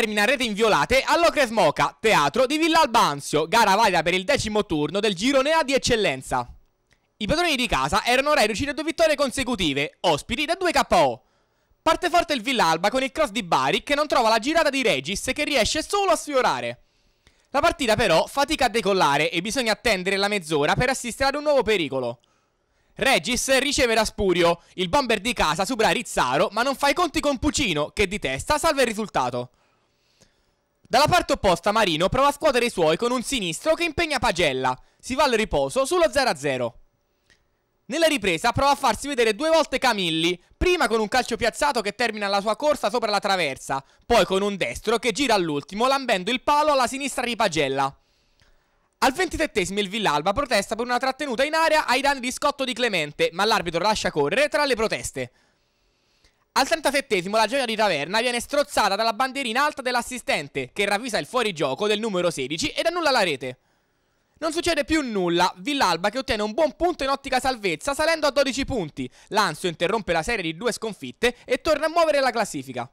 termina a rete inviolate all'Ocres Moca, teatro di Villa Albanzio, gara valida per il decimo turno del girone A di eccellenza. I padroni di casa erano reduci da due vittorie consecutive, ospiti da due KO. Parte forte il Villalba con il cross di Bari che non trova la girata di Regis che riesce solo a sfiorare. La partita però fatica a decollare e bisogna attendere la mezz'ora per assistere ad un nuovo pericolo. Regis riceve da Spurio, il bomber di casa supera Rizzaro ma non fa i conti con Pucino che di testa salva il risultato. Dalla parte opposta Marino prova a scuotere i suoi con un sinistro che impegna Pagella. Si va al riposo sullo 0-0. Nella ripresa prova a farsi vedere due volte Camilli, prima con un calcio piazzato che termina la sua corsa sopra la traversa, poi con un destro che gira all'ultimo lambendo il palo alla sinistra di Pagella. Al 27 il Villalba protesta per una trattenuta in area ai danni di Scotto di Clemente, ma l'arbitro lascia correre tra le proteste. Al 37 esimo la gioia di Taverna viene strozzata dalla bandierina alta dell'assistente, che ravvisa il fuorigioco del numero 16 ed annulla la rete. Non succede più nulla, Villalba che ottiene un buon punto in ottica salvezza salendo a 12 punti, Lanzo interrompe la serie di due sconfitte e torna a muovere la classifica.